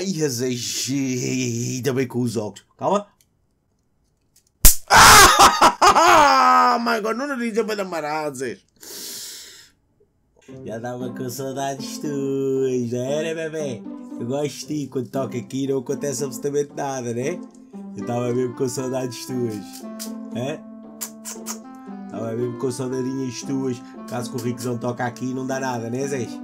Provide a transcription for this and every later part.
Ai, azejei também com os óculos. Calma. Ah, my God, não diz para Marazes. Já estava com saudades tuas, não né, era, né, bebê? Eu gosto de ti, quando toca aqui não acontece absolutamente nada, né? Eu estava mesmo com saudades tuas, é? Né? Estava mesmo com saudadinhas tuas. Caso o Rickzão toca aqui não dá nada, né, Zés?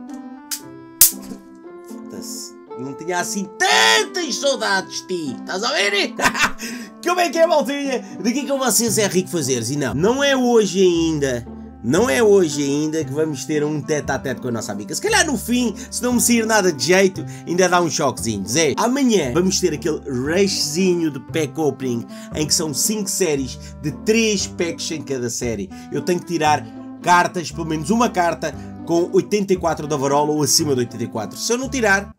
tinha assim tantas saudades de ti. Estás a ouvir? Como é que é, maldinha? De que é que eu vocês é rico fazeres? E não, não é hoje ainda. Não é hoje ainda que vamos ter um tete a tete com a nossa amiga. Se calhar no fim, se não me sair nada de jeito, ainda dá um choquezinho. Zé, amanhã vamos ter aquele rushzinho de pack opening em que são 5 séries de 3 packs em cada série. Eu tenho que tirar cartas, pelo menos uma carta com 84 da varola ou acima de 84. Se eu não tirar,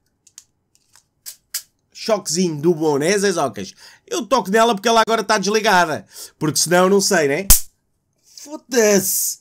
choquezinho do bom, né, Zé Zocas? Eu toco nela porque ela agora está desligada. Porque senão, não sei, né? Foda-se!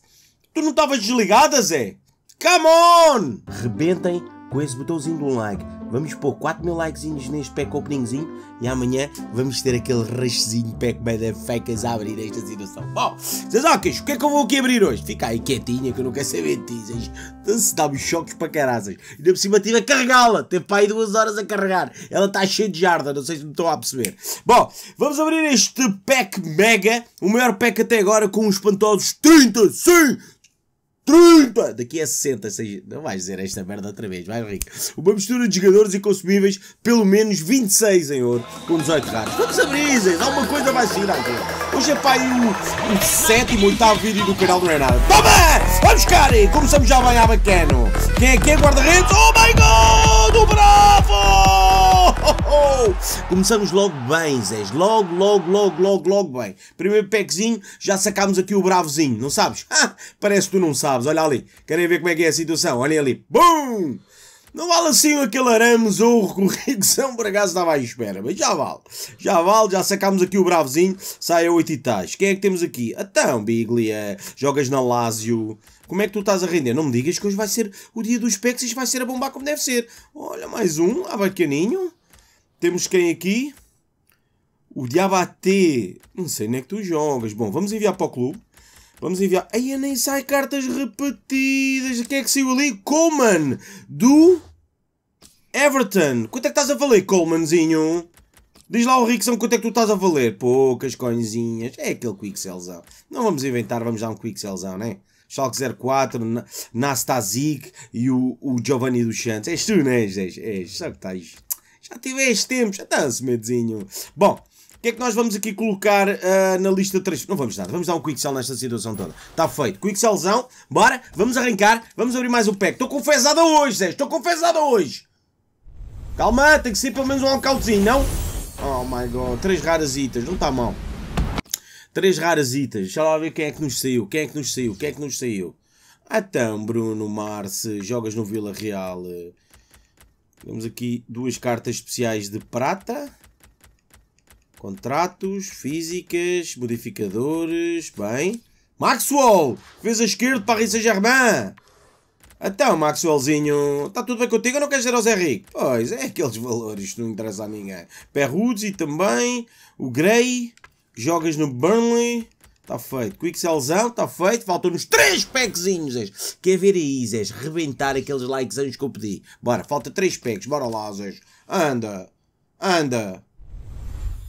Tu não estavas desligada, Zé? Come on! Rebentem com esse botãozinho do like Vamos pôr 4 mil likezinhos neste pack openingzinho e amanhã vamos ter aquele rastezinho pack motherfuckers a abrir esta situação. Bom, Zazocas, o que é que eu vou aqui abrir hoje? Fica aí quietinha que eu não quero saber de ti, se dá-me choques para caraças. Ainda por cima tive a carregá-la, teve para aí duas horas a carregar. Ela está cheia de jarda, não sei se me estão a perceber. Bom, vamos abrir este pack mega, o maior pack até agora com os espantosos sim 30! Daqui a 60, 60. Não vais dizer esta merda outra vez, vai rico. Uma mistura de jogadores e consumíveis, pelo menos 26 em ouro, com 18 raros. Vamos a brisas, alguma coisa vai sair aqui. Hoje é pai o, o sétimo, oitavo vídeo do canal, do Renato. Toma! Vamos, cara! Começamos já a à bacano. Quem é que é guarda-redes? Oh my god! Começamos logo bem, Zés. Logo, logo, logo, logo, logo bem. Primeiro pequezinho, já sacámos aqui o bravozinho, não sabes? Ah, parece que tu não sabes. Olha ali. Querem ver como é que é a situação? Olhem ali. Bum! Não vale assim aquele arame ou que o Reguesão por acaso estava à espera, mas já vale. Já vale, já sacámos aqui o bravozinho, sai a oito e tais. Quem é que temos aqui? Então, Biglia, jogas na Lazio. Como é que tu estás a render? Não me digas que hoje vai ser o dia dos pecs e vai ser a bombar como deve ser. Olha, mais um, ah, bacaninho. Temos quem aqui? O diabate Não sei nem é que tu jogas. Bom, vamos enviar para o clube. Vamos enviar. Aí nem sai cartas repetidas. Quem é que saiu ali? Coleman do Everton. Quanto é que estás a valer, Colemanzinho? Diz lá o Rickson quanto é que tu estás a valer. Poucas coinzinhas. É aquele quick Quixelzão. Não vamos inventar, vamos dar um quick Quixelzão, né? Schalke 04, Nastasic e o, o Giovanni dos Santos. És tu, não né, és? És, és. Sabe que estás já tiveste tempo, já está-se medezinho. Bom, o que é que nós vamos aqui colocar uh, na lista 3? Não vamos nada, vamos dar um quick sell nesta situação toda. Está feito. Quick sellzão, bora, vamos arrancar, vamos abrir mais um pack. Estou confesado hoje, Zé, estou confesado hoje. Calma, tem que ser pelo menos um alcalzinho, não? Oh my god, três raras itas, não está mal. Três raras itas, deixa lá ver quem é que nos saiu, quem é que nos saiu, quem é que nos saiu. Ah então, Bruno Marce, jogas no Vila Real. Temos aqui duas cartas especiais de prata. Contratos, físicas, modificadores, bem. Maxwell! Fez a esquerda para Paris Saint-Germain! Então, Maxwellzinho, está tudo bem contigo ou não queres ser ao Zé Rico? Pois, é aqueles valores, não interessa a ninguém. Perruzzi também, o Gray, jogas no Burnley, Está feito. Quixelzão, está feito. Faltam-nos 3 packzinhos, Zés. Quer ver aí, Zés? Rebentar aqueles likezinhos que eu pedi. Bora, falta 3 packs. Bora lá, Zés. Anda. Anda.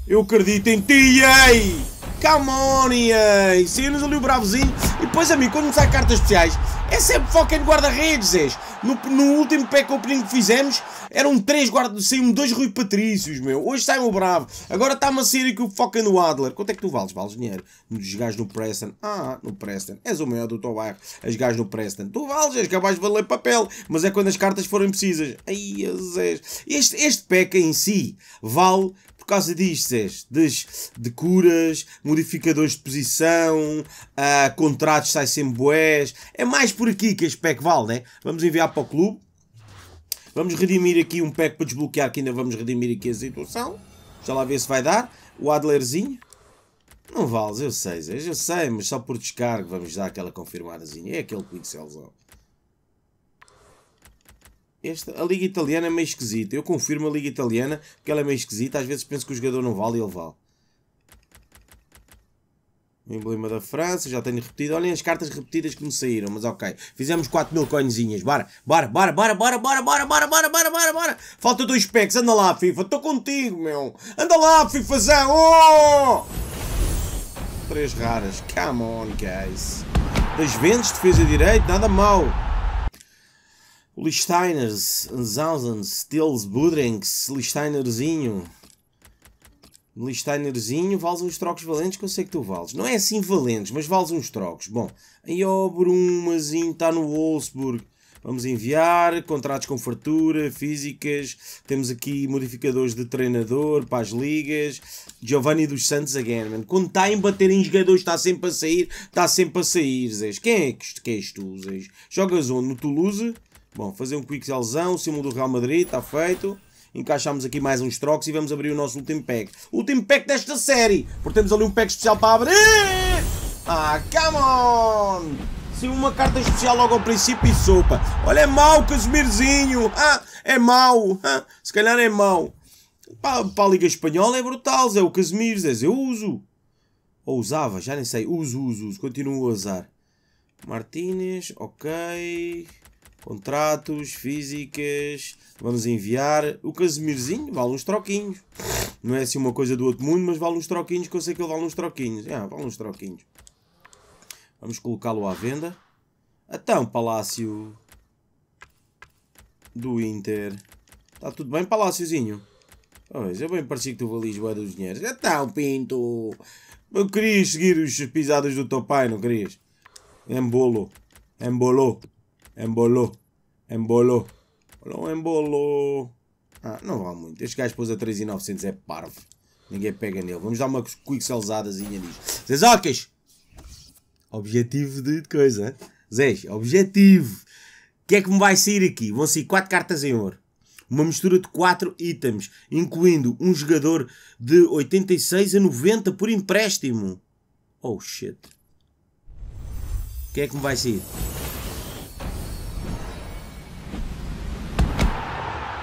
Eu acredito em ti, ei! Come on, ei! Saia-nos ali o bravozinho. E depois, amigo, quando sai cartas especiais, é sempre fucking guarda-redes, és. No, no, último pack opening que fizemos, eram três guarda saíram dois Rui Patrícios, meu. Hoje sai o Bravo. Agora está uma série que o fucking do Adler. Quanto é que tu vales? Vales dinheiro? Nos gajos no Preston. Ah, no Preston. És o maior do teu bairro. As gajos no Preston. Tu vales, és capaz de valer papel. Mas é quando as cartas forem precisas. Ai, és. Este, este pack em si vale por causa disto, Des, de curas, modificadores de posição, uh, contratos sai sem boés. É mais por aqui que este pack vale, né? Vamos enviar para o clube. Vamos redimir aqui um pack para desbloquear, que ainda vamos redimir aqui a situação. Já lá ver se vai dar. O Adlerzinho. Não vales, eu sei, eu sei, mas só por descargo vamos dar aquela confirmadazinha. É aquele pixelzão a Liga Italiana é meio esquisita. Eu confirmo a Liga Italiana porque ela é meio esquisita. Às vezes penso que o jogador não vale e ele vale. emblema da França, já tenho repetido. Olhem as cartas repetidas que me saíram, mas ok. Fizemos 4 mil coinzinhas. Bora, bora, bora, bora, bora, bora, bora, bora, bora, bora, bora, bora. Falta dois packs. Anda lá, FIFA. Estou contigo, meu. Anda lá, FIFAzão. Oh! Três raras. Come on, guys. das ventos, defesa direito, nada mal. Listeiners, Anzausens, Stills, Budrings, Lichtsteinerzinho. Lichtsteinerzinho, vales uns trocos valentes que eu sei que tu vales. Não é assim valentes, mas vales uns trocos. Bom, aí ó, Brumazinho está no Wolfsburg. Vamos enviar contratos com fartura, físicas. Temos aqui modificadores de treinador para as ligas. Giovanni dos Santos again, man. Quando está a embater em jogadores, está sempre a sair, está sempre a sair, Zés. Quem é que, que és tu, Zés? Jogas onde? No Toulouse? Bom, fazer um quick sellzão, símbolo do Real Madrid, está feito. Encaixamos aqui mais uns trocos e vamos abrir o nosso último pack. O último pack desta série, porque temos ali um pack especial para abrir. Ah, come on! Sim, uma carta especial logo ao princípio e sopa. Olha, é mau, Casmirzinho. Ah, é mau. Ah, se calhar é mau. Para, para a Liga Espanhola é brutal, Zé. O Casemiro, Zé. Eu uso. Ou usava, já nem sei. Uso, uso, uso. Continuo a usar. Martínez, ok contratos, físicas, vamos enviar. O Casimirzinho vale uns troquinhos. Não é assim uma coisa do outro mundo, mas vale uns troquinhos, que eu sei que ele vale uns troquinhos. Ah, vale uns troquinhos. Vamos colocá-lo à venda. Então, Palácio do Inter. Está tudo bem, Paláciozinho? Pois, eu bem parecia que tu valias boa dos dinheiros. Então, Pinto, não querias seguir os pisados do teu pai, não querias? Embolo. Embolou. Embolou. Embolou. Olha embolou. Ah, não vale muito. Este gajo pôs a 3,900 é parvo. Ninguém pega nele. Vamos dar uma quick selzadazinha nisto. Zezocas! Objetivo de coisa. Zés, objetivo. O que é que me vai sair aqui? Vão sair 4 cartas em ouro. Uma mistura de 4 itens, incluindo um jogador de 86 a 90 por empréstimo. Oh shit. O que é que me vai sair?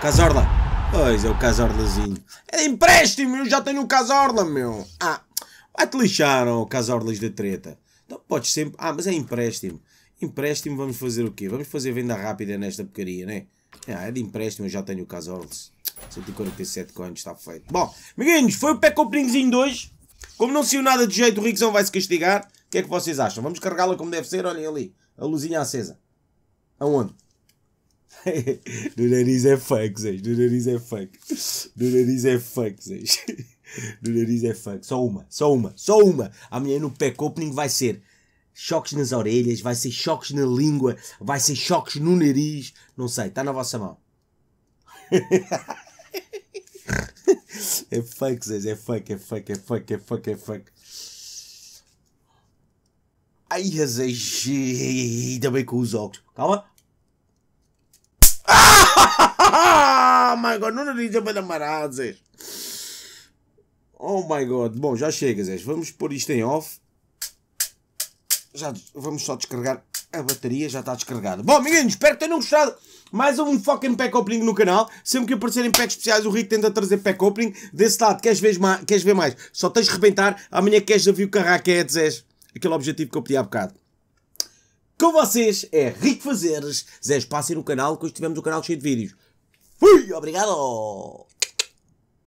Casorla. Pois é, o Casorlazinho. É de empréstimo, eu já tenho o Casorla, meu. Ah, vai-te lixar, oh, Casorlas da treta. Então podes sempre... Ah, mas é empréstimo. Empréstimo vamos fazer o quê? Vamos fazer venda rápida nesta porcaria, né? Ah, é de empréstimo, eu já tenho o Casorlas. 147 coins, está feito. Bom, amiguinhos, foi o pé comprinhozinho de hoje. Como não saiu nada de jeito, o Rickson vai se castigar. O que é que vocês acham? Vamos carregá-la como deve ser? Olhem ali, a luzinha acesa. Aonde? do nariz é funk, Zé. Do nariz é funk. Do nariz é funk, Zé. Do nariz é funk. Só uma, só uma, só uma. Amanhã no pack opening vai ser choques nas orelhas, vai ser choques na língua, vai ser choques no nariz. Não sei, está na vossa mão. é funk, Zé. É funk, é funk, é funk, é funk, é funk. Ai, Zé. Ainda bem com os óculos. Calma. my god, não dizem para namorar, Zé. Oh my god. Bom, já chega, Zé. Vamos pôr isto em off. Já vamos só descarregar a bateria já está descarregada. Bom, amiguinhos, espero que tenham gostado. Mais um fucking pack opening no canal. Sempre que aparecerem packs especiais, o Rico tenta trazer pack opening. Desse lado, queres ver mais? Queres ver mais? Só tens de rebentar. Amanhã queres ver o é Zé. aquele objetivo que eu pedi há bocado. Com vocês é Rico Fazeres. Zé, passem no canal, que hoje tivemos o um canal cheio de vídeos. ¡Fui! ¡Obrigado!